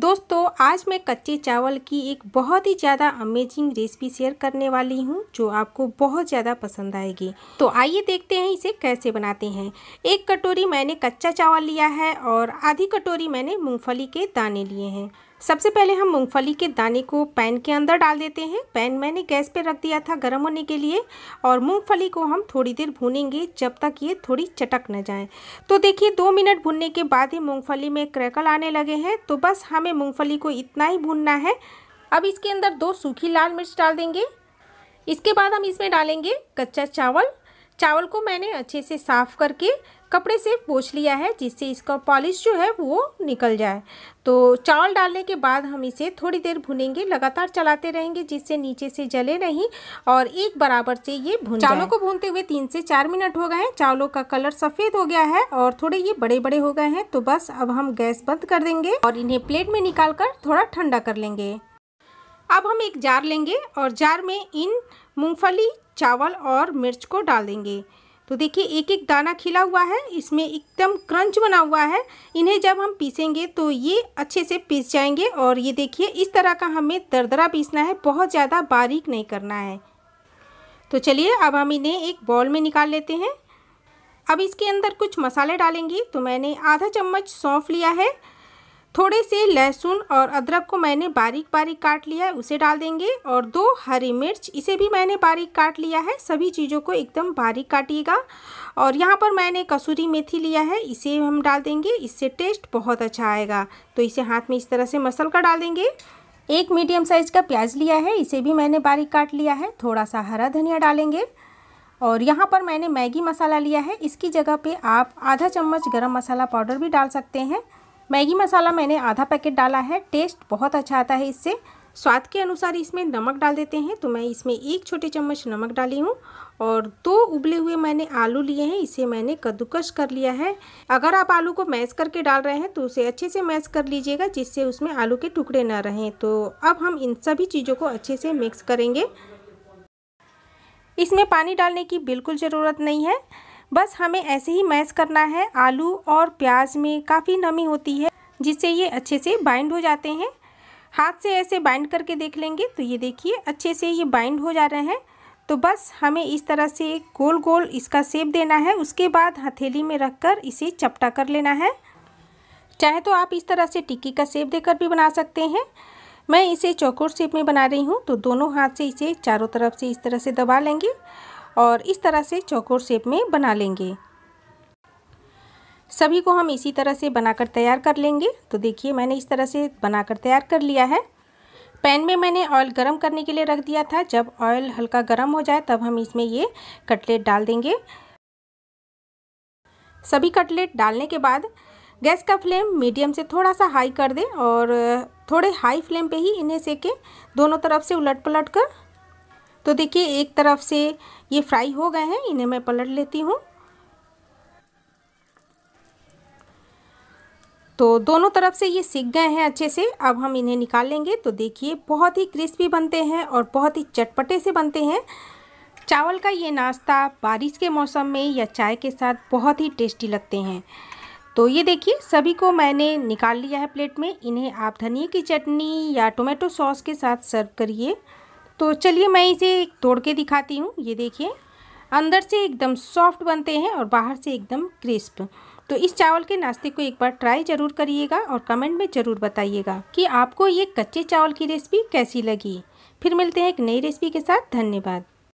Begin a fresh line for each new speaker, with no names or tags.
दोस्तों आज मैं कच्चे चावल की एक बहुत ही ज़्यादा अमेजिंग रेसिपी शेयर करने वाली हूँ जो आपको बहुत ज़्यादा पसंद आएगी तो आइए देखते हैं इसे कैसे बनाते हैं एक कटोरी मैंने कच्चा चावल लिया है और आधी कटोरी मैंने मूंगफली के दाने लिए हैं सबसे पहले हम मूंगफली के दाने को पैन के अंदर डाल देते हैं पैन मैंने गैस पे रख दिया था गर्म होने के लिए और मूंगफली को हम थोड़ी देर भूनेंगे जब तक ये थोड़ी चटक न जाए तो देखिए दो मिनट भूनने के बाद ही मूंगफली में क्रैकल आने लगे हैं तो बस हमें मूंगफली को इतना ही भूनना है अब इसके अंदर दो सूखी लाल मिर्च डाल देंगे इसके बाद हम इसमें डालेंगे कच्चा चावल चावल को मैंने अच्छे से साफ़ करके कपड़े से पोछ लिया है जिससे इसका पॉलिश जो है वो निकल जाए तो चावल डालने के बाद हम इसे थोड़ी देर भुनेंगे लगातार चलाते रहेंगे जिससे नीचे से जले नहीं और एक बराबर से ये भून चावलों को भूनते हुए तीन से चार मिनट हो गए हैं चावलों का कलर सफ़ेद हो गया है और थोड़े ये बड़े बड़े हो गए हैं तो बस अब हम गैस बंद कर देंगे और इन्हें प्लेट में निकाल कर थोड़ा ठंडा कर लेंगे अब हम एक जार लेंगे और जार में इन मूंगफली चावल और मिर्च को डाल देंगे तो देखिए एक एक दाना खिला हुआ है इसमें एकदम क्रंच बना हुआ है इन्हें जब हम पीसेंगे तो ये अच्छे से पीस जाएंगे और ये देखिए इस तरह का हमें दरदरा पीसना है बहुत ज़्यादा बारीक नहीं करना है तो चलिए अब हम इन्हें एक बॉल में निकाल लेते हैं अब इसके अंदर कुछ मसाले डालेंगे तो मैंने आधा चम्मच सौंफ लिया है थोड़े से लहसुन और अदरक को मैंने बारीक बारीक काट लिया है उसे डाल देंगे और दो हरी मिर्च इसे भी मैंने बारीक काट लिया है सभी चीज़ों को एकदम बारीक काटिएगा और यहाँ पर मैंने कसूरी मेथी लिया है इसे हम डाल देंगे इससे टेस्ट बहुत अच्छा आएगा तो इसे हाथ में इस तरह से मसल कर डाल देंगे एक मीडियम साइज़ का प्याज लिया है इसे भी मैंने बारीक काट लिया है थोड़ा सा हरा धनिया डालेंगे और यहाँ पर मैंने मैगी मसाला लिया है इसकी जगह पे आप आधा चम्मच गरम मसाला पाउडर भी डाल सकते हैं मैगी मसाला मैंने आधा पैकेट डाला है टेस्ट बहुत अच्छा आता है इससे स्वाद के अनुसार इसमें नमक डाल देते हैं तो मैं इसमें एक छोटे चम्मच नमक डाली हूँ और दो उबले हुए मैंने आलू लिए हैं इसे मैंने कद्दूकस कर लिया है अगर आप आलू को मैश करके डाल रहे हैं तो उसे अच्छे से मैश कर लीजिएगा जिससे उसमें आलू के टुकड़े ना रहें तो अब हम इन सभी चीज़ों को अच्छे से मिक्स करेंगे इसमें पानी डालने की बिल्कुल ज़रूरत नहीं है बस हमें ऐसे ही मैश करना है आलू और प्याज में काफ़ी नमी होती है जिससे ये अच्छे से बाइंड हो जाते हैं हाथ से ऐसे बाइंड करके देख लेंगे तो ये देखिए अच्छे से ये बाइंड हो जा रहे हैं तो बस हमें इस तरह से गोल गोल इसका सेप देना है उसके बाद हथेली में रख कर इसे चपटा कर लेना है चाहे तो आप इस तरह से टिक्की का सेप देकर भी बना सकते हैं मैं इसे चौकोर सेप में बना रही हूँ तो दोनों हाथ से इसे चारों तरफ से इस तरह से दबा लेंगे और इस तरह से चौकोर शेप में बना लेंगे सभी को हम इसी तरह से बनाकर तैयार कर लेंगे तो देखिए मैंने इस तरह से बनाकर तैयार कर लिया है पैन में मैंने ऑयल गरम करने के लिए रख दिया था जब ऑयल हल्का गरम हो जाए तब हम इसमें ये कटलेट डाल देंगे सभी कटलेट डालने के बाद गैस का फ्लेम मीडियम से थोड़ा सा हाई कर दें और थोड़े हाई फ्लेम पे ही इन्हें सेकें दोनों तरफ से उलट पलट कर तो देखिए एक तरफ से ये फ्राई हो गए हैं इन्हें मैं पलट लेती हूँ तो दोनों तरफ से ये सीख गए हैं अच्छे से अब हम इन्हें निकालेंगे तो देखिए बहुत ही क्रिस्पी बनते हैं और बहुत ही चटपटे से बनते हैं चावल का ये नाश्ता बारिश के मौसम में या चाय के साथ बहुत ही टेस्टी लगते हैं तो ये देखिए सभी को मैंने निकाल लिया है प्लेट में इन्हें आप धनिया की चटनी या टोमेटो सॉस के साथ सर्व करिए तो चलिए मैं इसे तोड़ के दिखाती हूँ ये देखिए अंदर से एकदम सॉफ्ट बनते हैं और बाहर से एकदम क्रिस्प तो इस चावल के नाश्ते को एक बार ट्राई ज़रूर करिएगा और कमेंट में ज़रूर बताइएगा कि आपको ये कच्चे चावल की रेसिपी कैसी लगी फिर मिलते हैं एक नई रेसिपी के साथ धन्यवाद